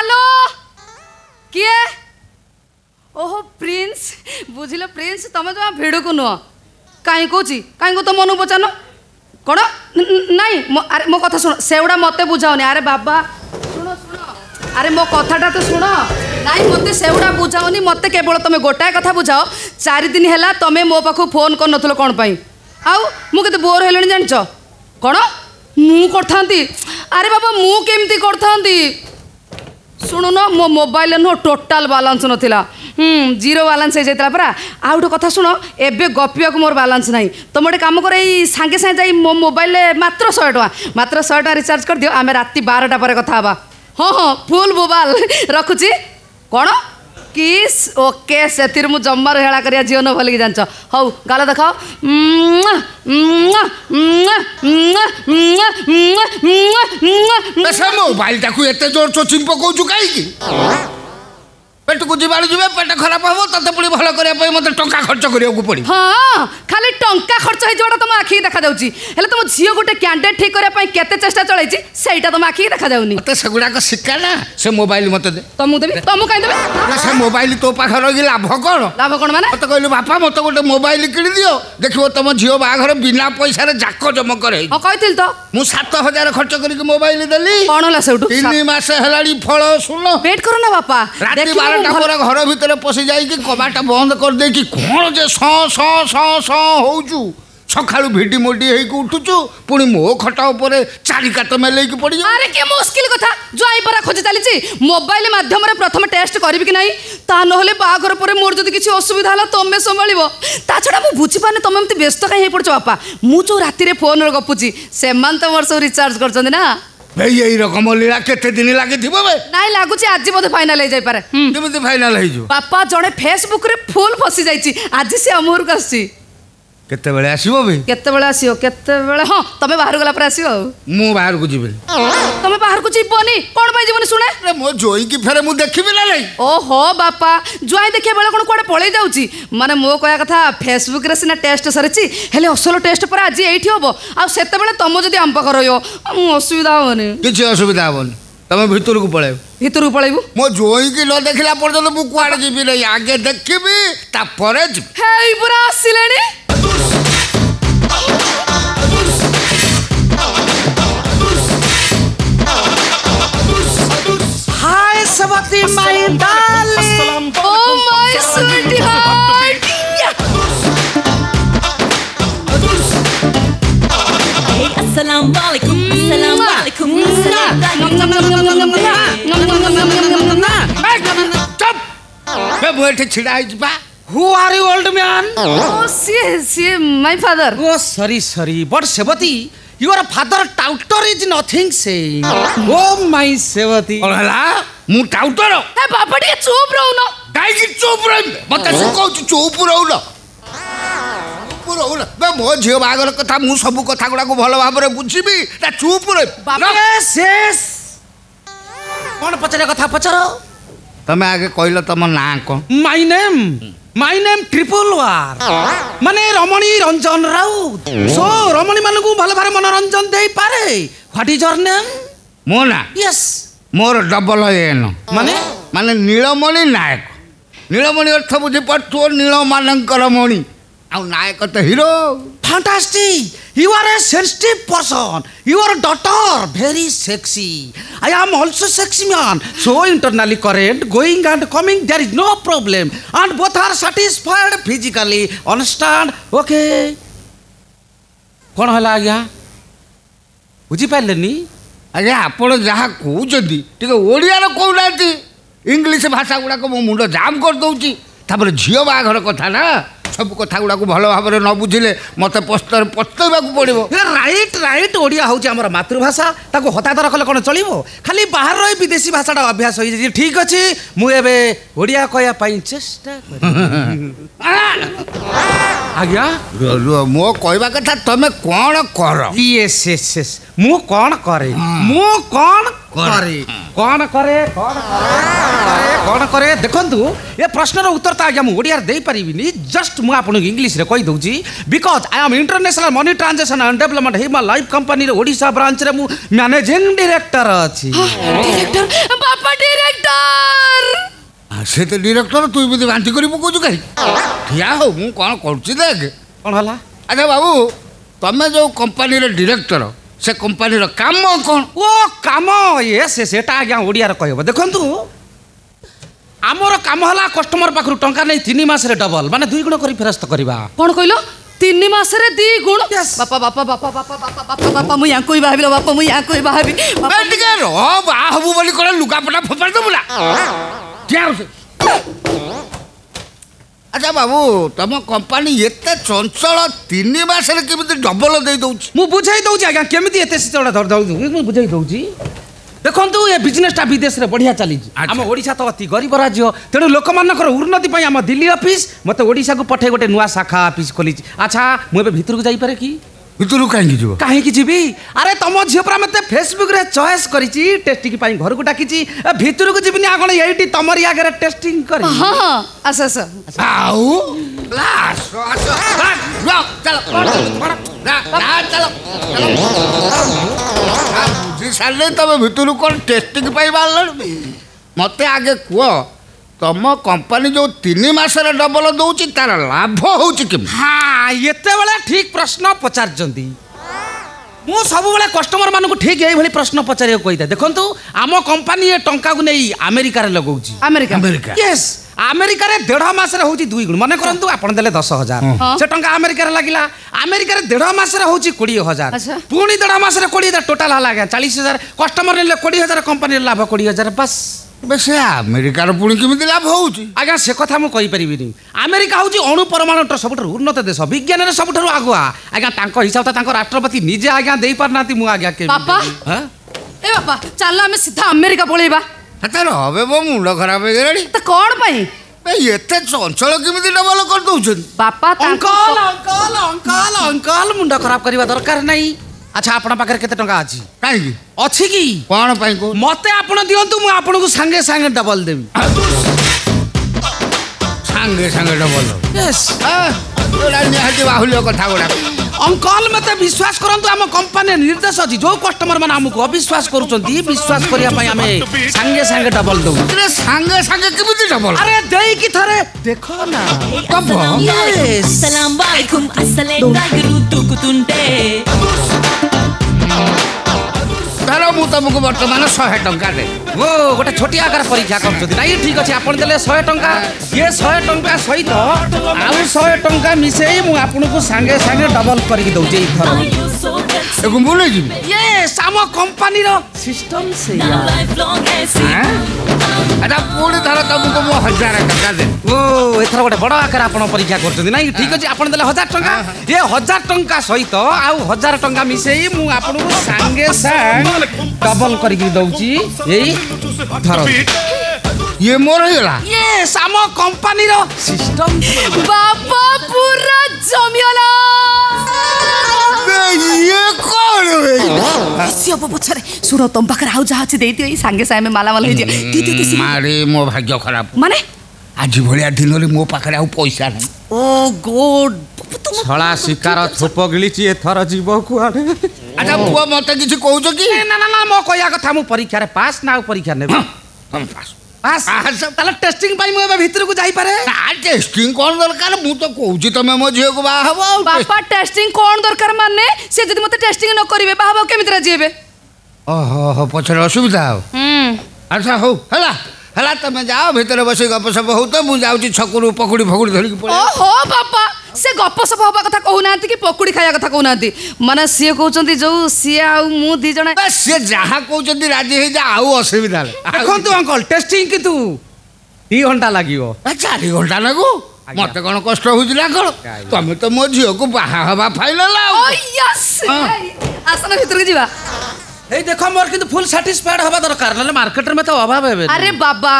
Hello কিয়ে ওহো Prince বুঝিল প্রিন্স তুমি তো ভিড়ক নুহ কাই কৌছি কাই তো মন পচান কোন নাই আরে মো কথা শুণ সেগুড়া মতো বুঝাওনি আরে বাবা শুণ শুণ আরে মো কথাটা তো শুণ নাই মতো সেগুড়া বুঝাওনি মতো কেবল তুমি গোটায় কথা বুঝাও চারিদিন হল তুমি মো পাখ ফোন করুল কোন পাই আউ মু কেতে বোর হলে জাঁচ কোন মু করতে আরে বাবা মু কেমতি করতে शुणु न मो मोबाइल टोटल नुहो थिला बालान्स निरो बालान्स है जेतला परा आउँछ कथा शुण ए गपिएको म बालास नै त मैले काम सांगे सांगे साङेसँगै चाहिँ मोबाइल मत टा महेटा रिचार्ज कर दियो आमे राति बारटा कथाह ह फुल मोबाइल मोबाल रकु কিস ওকে ସେଥିରେ ମୁଁ ଜମାରୁ ହେଳା କରିବା ଝିଅ ନ ଭଲିକି ଜାଣିଛ ହଉ ଗାଲ ଦେଖାଅ ସେ ମୋବାଇଲଟାକୁ ଏତେ ଜୋର ଚୋଚି ପକଉଛୁ କାହିଁକି পেটকু জীবাণু যাবে পেট খারাপ হব তাতে পুଣି ভাল করা মতো টাকা খরচ করা পড়ি হ্যাঁ খালি টঙ্কা খরচ হয়ে যাওয়াটা তোমার আখি দেখা যাচ্ছে হলে তোমার ঝিও গোটে ক্যান্ডেট ঠিক করা কেতে চেষ্টা চলাইছি সেইটা তোমার আখি দেখা যাওনি তো সেগুড়াক শিক্ষা না সে মোবাইল মতো দে তমু দেবি তমু কাই দেবে না সে মোবাইল তো পাখে রয়েছে লাভ কোন লাভ কোন মানে তো কহিলু বাপা মতো গোটে মোবাইল কিনি দিও দেখিও তোম ঝিও বাহাঘর বিনা পয়সার জম করে রে কইতিল তো মু 7000 খরচ করি মোবাইল দেলি কোন লাসে সেটু তিন মাস হেলাড়ি ফল শুনো বেট করো না বাপা রাতে বারোটা ତାପରେ ଘର ଭିତରେ ପଶି ଯାଇକି କବାଟା ବନ୍ଦ କରିଦେଇକି କ'ଣ ଯେ ସ ସ ସ ସ ହେଉଛୁ ସକାଳୁ ଭିଡି ମୋଡି ହେଇକି ଉଠୁଛୁ ପୁଣି ମୋ ଖଟ ଉପରେ ଚାରି କାତ ମେଲେଇକି ପଡ଼ିବ ଆରେ କି ମୁସ୍କିଲ କଥା ଯୋଉ ଜ୍ୱାଇଁ ପରା ଖୋଜି ଚାଲିଛି ମୋବାଇଲ ମାଧ୍ୟମରେ ପ୍ରଥମେ ଟେଷ୍ଟ କରିବି କି ନାହିଁ ତା ନହେଲେ ବାହାଘର ପରେ ମୋର ଯଦି କିଛି ଅସୁବିଧା ହେଲା ତମେ ସମ୍ଭାଳିବ ତା ଛଡ଼ା ମୁଁ ବୁଝିପାରୁନି ତମେ ଏମିତି ବ୍ୟସ୍ତ କାହିଁ ହେଇପଡ଼ୁଛ ବାପା ମୁଁ ଯେଉଁ ରାତିରେ ଫୋନରେ ଗପୁଛି ସେମାନେ ତ ମୋର ସବୁ ରିଚାର୍ଜ କରୁଛନ୍ତି ନା এই এই রকম লীলা কেতে দিন লাগিথিব বে ନାଇଁ ଲାଗୁଛି ଆଜି ବୋଧେ ଫାଇନାଲ ହେଇଯାଇପାରେ ହୁଁ। କେମିତି ଫାଇନାଲ ହେଇଯିବ ବାପା ଜଣେ ଫେସବୁକରେ ଫୁଲ ଫସି ଯାଇଛି ଆଜି ସେ ଆମ ଘରକୁ ଆସିଛି କେତେବେଳେ ଆସିବ ବେ କେତେବେଳେ ଆସିବ କେତେବେଳେ ହଁ ତମେ ବାହାରୁ ଗଲା ପରେ ଆସିବ ଆଉ ମୁଁ ବାହାରକୁ ଯିବି ତମେ ବାହାରକୁ ଯିବନି କ'ଣ ପାଇଁ ଯିବନି ଶୁଣେ ମୋ ଜୋଇକି ଫେରେ ମୁଁ ଦେଖିବି ନା ନାଇଁ ଓହୋ ବାପା ଜୁଆଇଁ ଦେଖିବା ବେଳେ କ'ଣ କୁଆଡ଼େ ପଳେଇ ଯାଉଛି ମାନେ ମୋ କହିବା କଥା ଫେସବୁକ୍ରେ ସିନା ଟେଷ୍ଟ ସରିଛି ହେଲେ ଅସଲ ଟେଷ୍ଟ ପରେ ଆଜି ଏଇଠି ହବ ଆଉ ସେତେବେଳେ ତମ ଯଦି ଆମ ପାଖରେ ରହିବ ମୁଁ ଅସୁବିଧା ହବନି କିଛି ଅସୁବିଧା ହବନି ତମେ ଭିତରକୁ ପଳେଇବ ଭିତରକୁ ପଳେଇବୁ ମୋ ଜୋଇକି ନ ଦେଖିଲା ପର୍ଯ୍ୟନ୍ତ ମୁଁ କୁଆଡ଼େ ଯିବି ନାହିଁ ଆଗେ ଦେଖିବି ତାପରେ ଯିବି ହେଇ ପୁରା ଆସିଲେଣି my darling. Oh, my sweetheart. Hey, assalamu alaikum, assalamu alaikum, assalamu alaikum. Chop! Where were the children? Who are you, old man? Oh, see, see, my father. Oh, sorry, sorry. But Sevati, your father touter is nothing saying. Oh, my Sevati. Oh, hello? ମୁଁ ଟାଉଟର Hey, Papa, ଟିକେ ଚୁପ୍ ରହୁନ କାହିଁକି ଚୁପ୍ ରହିବି ମତେ ସେ କହୁଛୁ ଚୁପ୍ ରହୁନ ଚୁପ୍ ରହୁନ ବେ ମୋ ଝିଅ ବାହାଘର କଥା ମୁଁ ସବୁ କଥା ଗୁଡ଼ାକୁ ଭଲ ଭାବରେ ବୁଝିବି ନା ଚୁପ୍ Papa? तमे आगे कहिले तमे नाक my name my name triple वार माने रमणी रंजन राउ सो रमणी मन को भल भर मनोरंजन दे पारे व्हाट इज योर मोना यस मोर डबल है एन माने माने नीलमणि नायक नीलमणि अर्थ बुझी पर तो नीलमानंकर मणि आ नायक तो hero fantastic. You are a sensitive person. Your daughter, very sexy. I am also sexy man. So internally current, going and coming, there is no problem. And both are satisfied physically. Understand? Okay. କ'ଣ ହେଲା ଆଜ୍ଞା ବୁଝିପାରିଲେନି ଆଜ୍ଞା ଆପଣ ଯାହା କହୁଛନ୍ତି ଟିକେ ଓଡ଼ିଆରେ କହୁନାହାନ୍ତି ଇଂଲିଶ ଭାଷା ଗୁଡ଼ାକ ମୋ ମୁଣ୍ଡ ଜାମ୍ କରିଦେଉଛି ତାପରେ ଝିଅ ବାହାଘର କଥା ନା ସବୁ କଥାଗୁଡ଼ାକୁ ଭଲ ଭାବରେ ନ ବୁଝିଲେ ମୋତେ ପସ୍ତରେ ପସ୍ତେଇବାକୁ ପଡ଼ିବ ରାଇଟ୍ ରାଇଟ୍ ଓଡ଼ିଆ ହେଉଛି ଆମର ମାତୃଭାଷା ତାକୁ ହତାତର କଲେ କ'ଣ ଚଳିବ ଖାଲି ବାହାରର ଏ ବିଦେଶୀ ଭାଷାଟା ଅଭ୍ୟାସ ହୋଇଯାଇଛି ଠିକ୍ ଅଛି ମୁଁ ଏବେ ଓଡ଼ିଆ କହିବା ପାଇଁ ଚେଷ୍ଟା ଆଜ୍ଞା ମୋ କହିବା କଥା ତମେ କ'ଣ କର ମୁଁ କ'ଣ କରେ ମୁଁ କ'ଣ କରେ କ'ଣ କରେ କ'ଣ କରେ କ'ଣ କରେ ଦେଖନ୍ତୁ ଏ ପ୍ରଶ୍ନର ଉତ୍ତର ତ ଆଜ୍ଞା ମୁଁ ଓଡ଼ିଆରେ ଦେଇପାରିବିନି ଜଷ୍ଟ ମୁଁ ଆପଣଙ୍କୁ ଇଂଲିଶରେ କହିଦେଉଛି because I am international money transaction and development ହିମା ଲାଇଫ୍ କମ୍ପାନୀର ଓଡ଼ିଶା ବ୍ରାଞ୍ଚରେ ମୁଁ ମ୍ୟାନେଜିଂ ଡିରେକ୍ଟର ଅଛି ସେ ତ ଡିରେକ୍ଟର ତୁଇ ବୋଧେ ବାଣ୍ଟି କରି ପକଉଛୁ କାହିଁକି ଠିଆ ହଉ ମୁଁ କ'ଣ କରୁଛି ଦେଖ କ'ଣ ହେଲା ଆଚ୍ଛା ବାବୁ ତମେ ଯେଉଁ କମ୍ପାନୀର ଡିରେକ୍ଟର ସେ କମ୍ପାନୀର କାମ କ'ଣ ଓ କାମ ଇଏ ସେ ସେଟା ଆଜ୍ଞା ଓଡ଼ିଆରେ କହିବ ଦେଖନ୍ତୁ ଆମର କାମ ହେଲା କଷ୍ଟମର ପାଖରୁ ଟଙ୍କା ନେଇ ତିନି ମାସରେ ଡବଲ ମାନେ ଦୁଇ ଗୁଣ କରି ଫେରସ୍ତ କରିବା କ'ଣ କହିଲ ତିନି ମାସରେ ଦି ଗୁଣ ବାପା ବାପା ବାପା ବାପା ବାପା ବାପା ବାପା ମୁଁ ୟାଙ୍କୁ ବି ଭାବିଲ ବାପା ମୁଁ ୟାଙ୍କୁ ବି ଭାବି ଟିକେ ରହ ବାହା ହବୁ ବୋଲି କ'ଣ ଲୁଗାପଟା ଫୋପାଡ଼ି ଦେବୁ ନା আচ্ছা বাবু তম কোম্পানি এতে চঞ্চল তিন মাসের কেমিতি ডবল দেই দଉଛି ମୁଁ ବୁଝାଇ ଦେଉଛି ଆଜ୍ଞା କେମିତି ଏତେ ଶୀତଳଟା ଧରି ଦେଉଛି ମୁଁ ବୁଝାଇ ଦେଉଛି ଦେଖନ୍ତୁ ଏ ବିଜନେସଟା ବିଦେଶରେ ବଢ଼ିଆ ଚାଲିଛି ଆଚ୍ଛା। ଆମ ଓଡ଼ିଶା ତ ଅତି ଗରିବ ରାଜ୍ୟ ତେଣୁ ଲୋକମାନଙ୍କର ଉନ୍ନତି ପାଇଁ ଆମ ଦିଲ୍ଲୀ ଅଫିସ୍ ମୋତେ ଓଡ଼ିଶାକୁ ପଠାଇ ଗୋଟେ ନୂଆ ଶାଖା ଅଫିସ୍ ଖୋଲିଛି ଆଚ୍ଛା ମୁଁ ଏବେ ଭିତରକୁ ଯାଇପାରେ କି ଭିତରକୁ କାହିଁକି ଯିବ କାହିଁକି ଯିବି ଆରେ ତମ ଝିଅ ପରା ମୋତେ ଫେସବୁକ୍ରେ ଚଏସ୍ କରିଛି ଟେଷ୍ଟିଂ ପାଇଁ ଘରକୁ ଡାକିଛି ଭିତରକୁ ଯିବିନି ଆଉ କ'ଣ ଏଇଠି ତମରି ଆଗରେ ଟେଷ୍ଟିଂ କରି ହଁ ହଁ ଆସ ଆସ ଆଉ ବୁଝି ସାରିଲେ ତମେ ଭିତରକୁ କ'ଣ ଟେଷ୍ଟିଂ ପାଇଁ ବାହାରିଲଣି ମୋତେ ଆଗେ କୁହ ତମ କମ୍ପାନୀ ଯୋଉ ତିନି ମାସରେ ଡବଲ ଦଉଛି ତାର ଲାଭ ହଉଛି କେମିତି ହଁ ଏତେବେଳେ ଠିକ ପ୍ରଶ୍ନ ପଚାରିଛନ୍ତି ମୁଁ ସବୁବେଳେ କଷ୍ଟମର ମାନଙ୍କୁ ଠିକ ଏଇଭଳି ପ୍ରଶ୍ନ ପଚାରିବାକୁ କହିଥାଏ ଦେଖନ୍ତୁ ଆମ କମ୍ପାନୀ ଏ ଟଙ୍କାକୁ ନେଇ ଆମେରିକାରେ ଲଗଉଛି ଆମେରିକା ଆମେରିକା ଆମେରିକାରେ ଦେଢ଼ ମାସରେ ହେଉଛି ଦୁଇ ଗୁଣ ମନେ କରନ୍ତୁ ଆପଣ ଦେଲେ ଦଶ ହଜାର ସେ ଟଙ୍କା ଆମେରିକାରେ ଲାଗିଲା ଆମେରିକାରେ ଦେଢ଼ ମାସରେ ହେଉଛି କୋଡ଼ିଏ ହଜାର ପୁଣି ଦେଢ଼ ମାସରେ କୋଡ଼ିଏ ହଜାର ଟୋଟାଲ ହେଲା ଆଜ୍ଞା ଚାଳିଶ ହଜାର କଷ୍ଟମର ନେଲେ କୋଡ଼ିଏ ହଜାର କମ୍ପାନୀର ଲାଭ କୋଡ଼ିଏ ହଜାର ବାସ୍ ସେ ଆମେରିକାର ପୁଣି କେମିତି ଲାଭ ହେଉଛି ଆଜ୍ଞା ସେ କଥା ମୁଁ କହିପାରିବିନି ଆମେରିକା ହେଉଛି ଅଣୁ ପରମାଣୁର ସବୁଠାରୁ ଉନ୍ନତ ଦେଶ ବିଜ୍ଞାନରେ ସବୁଠାରୁ ଆଗୁଆ ଆଜ୍ଞା ତାଙ୍କ ହିସାବଟା ତାଙ୍କ ରାଷ୍ଟ୍ରପତି ନିଜେ ଆଜ୍ଞା ଦେଇପାରୁନାହାନ୍ତି ମୁଁ ଆଜ୍ଞା ବାପା ଏ ବାପା ଚାଲ ଆମେ ସିଧା ଆମେରିକା ପଳେଇବା ହେତେ ରହବେ ମୋ ମୁଣ୍ଡ ଖରାପ ହେଇଗଲାଣି କ'ଣ ପାଇଁ ଏତେ ଚଞ୍ଚଳ କେମିତି ଡବଲ କରିଦେଉଛନ୍ତି ବାପା ଅଙ୍କଲ ଅଙ୍କଲ ଅଙ୍କଲ ଅଙ୍କଲ ମୁଣ୍ଡ ଖରାପ କରିବା ଦରକାର ନାହିଁ আচ্ছা আপনার পাখে কত টাকা আছে কাহি অছি কি কোন পাই কো মতে আপন দিওন্তু মু আপনকু সাঙ্গে সাঙ্গে ডবল দেবি সাঙ্গে সাঙ্গে ডবল ইয়েস আ তোরা নিহাতি বাহুল্য কথা গুড়া অঙ্কল মতো বিশ্বাস করতু আম কোম্পানি নির্দেশ আছে যে কষ্টমর মানে আমি অবিশ্বাস করছেন বিশ্বাস করা আমি সাঙ্গে সাঙ্গে ডবল দেব সাঙ্গে সাঙ্গে কেমিতি ডবল আরে দেইকি থরে দেখ না ডবল আসসালামু আলাইকুম আসসালামু আলাইকুম ସୁଧାର ମୁଁ ତୁମକୁ ବର୍ତ୍ତମାନ ଶହେ ଟଙ୍କା ଦେ ମୁଁ ଗୋଟେ ଛୋଟିଆ ଆକାର ପରୀକ୍ଷା କରୁଛନ୍ତି ନାଇଁ ଠିକ୍ ଅଛି ଆପଣ ଦେଲେ ଶହେ ଟଙ୍କା ଇଏ ଶହେ ଟଙ୍କା ସହିତ ଆଉ ଶହେ ଟଙ୍କା ମିଶେଇ ମୁଁ ଆପଣଙ୍କୁ ସାଙ୍ଗେ ସାଙ୍ଗେ ଡବଲ କରିକି ଦେଉଛି ଏଇଥର ମୁଁ ନେଇଯିବି ବେଶ ଆମ କମ୍ପାନୀର ସିଷ୍ଟମ ସେଇଆ ଆଚ୍ଛା ପୁଣି ଧର ତମକୁ ମୁଁ ହଜାର ଟଙ୍କା ଦେବି ଓ ଏଥର ଗୋଟେ ବଡ଼ ଆକାର ଆପଣ ପରୀକ୍ଷା କରୁଛନ୍ତି ନାଇଁ ଠିକ୍ ଅଛି ଆପଣ ଦେଲେ ହଜାର ଟଙ୍କା ଏ ହଜାର ଟଙ୍କା ସହିତ ଆଉ ହଜାର ଟଙ୍କା ମିଶେଇ ମୁଁ ଆପଣଙ୍କୁ ସାଙ୍ଗେ ସାଙ୍ଗେ ଡବଲ କରିକି ଦଉଛି ଏଇ ଧର ଇଏ ମୋର ହେଇଗଲା ଇଏସ୍ ଆମ କମ୍ପାନୀର ସିଷ୍ଟମ୍ ବାପା ପୁରା ଜମିଗଲା Sio po pochare suro tom pakara hau jaha chide dio sange saime mala mala hoje tite tise mare mo bhagya kharap mane আজি ভলিয়া দিনরে মো পাখরে আউ পয়সা নাই ও গড ছলা শিকার ছোপ গিলিছি এথর জীব কুয়াড়ে আচ্ছা পুয়া মতে কিছু কৌছ কি না না না মো কইয়া কথা মু পরীক্ষারে পাস না পরীক্ষা নেবে পাস তাহলে টেস্টিং পাই ମୁଁ ଏବେ ଭିତରକୁ ଯାଇପାରେ ନା ଟେଷ୍ଟିଂ କ'ଣ ଦରକାର ମୁଁ ତ କହୁଛି ତମେ ମୋ ଝିଅକୁ ବାହା ହବ ବାପା ଟେଷ୍ଟିଂ କ'ଣ ଦରକାର ମାନେ ସେ ଯଦି ମୋତେ ଟେଷ୍ଟିଂ ନ କରିବେ ବାହା ହବ କେମିତି ରାଜି ହେବେ ଓହୋ ପଛରେ ଅସୁବିଧା ହଉ ଆଚ୍ଛା ହଉ ହେଲା ହେଲା ତମେ ଯାଅ ଭିତରେ ବସି ଗପସପ ହଉ ତ ମୁଁ ଯାଉଛି ଛକରୁ ପକୁଡ଼ି ଫକୁଡ଼ି ଧରିକି ଓହୋ ବାପା ସେ ଗପସପ ହବା କଥା କହୁନାହାନ୍ତି କି ପକୁଡ଼ି ଖାଇବା କଥା କହୁନାହାନ୍ତି ମାନେ ସିଏ କହୁଛନ୍ତି ଯୋଉ ସିଏ ଆଉ ମୁଁ ଦି ଜଣ ସିଏ ଯାହା କହୁଛନ୍ତି ରାଜି ହେଇଯା ଆଉ ଅସୁବିଧା ଦେଖନ୍ତୁ ଅଙ୍କଲ ଟେଷ୍ଟିଂ କିନ୍ତୁ ଦି ଘଣ୍ଟା ଲାଗିବ ଚାରି ଘଣ୍ଟା ଲାଗୁ ମତେ କଣ କଷ୍ଟ ହଉଛି ନା କଣ ତମେ ତ ମୋ ଝିଅକୁ ବାହା ହବା ଫାଇନାଲ ଆସନ ଭିତରକୁ ଯିବା এই দেখো মোর কিন্তু ফুল স্যাটিসফাইড হওয়া দরকার নাহলে মার্কেটের মতো অভাব হবে আরে বাবা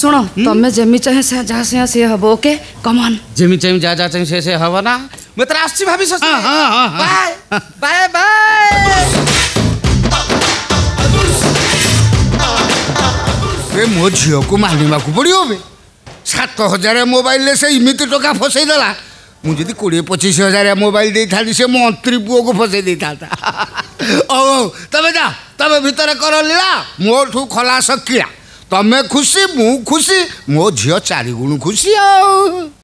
सुनो तुम्हें जेमी चाहे से जा से से हबो ओके कम ऑन जेमी चाहे जा जा चाहे से से हबो ना मैं तेरा आछी भाभी सो हां हां बाय बाय बाय रे मो झियो को मानिमा को पड़ियो बे 7000 मोबाइल ले से इमिति टका फसई दला ମୁଁ ଯଦି କୋଡ଼ିଏ ପଚିଶ ହଜାର ମୋବାଇଲ ଦେଇଥାନ୍ତି ସେ ମନ୍ତ୍ରୀ ପୁଅକୁ ଫସେଇ ଦେଇଥାନ୍ତା ହଉ ତମେ ଯା ତମେ ଭିତରେ କର ଲୀଳା ମୋଠୁ ଖଲାସ କିଳା ତମେ ଖୁସି ମୁଁ ଖୁସି ମୋ ଝିଅ ଚାରିଗୁଣ ଖୁସି ଆଉ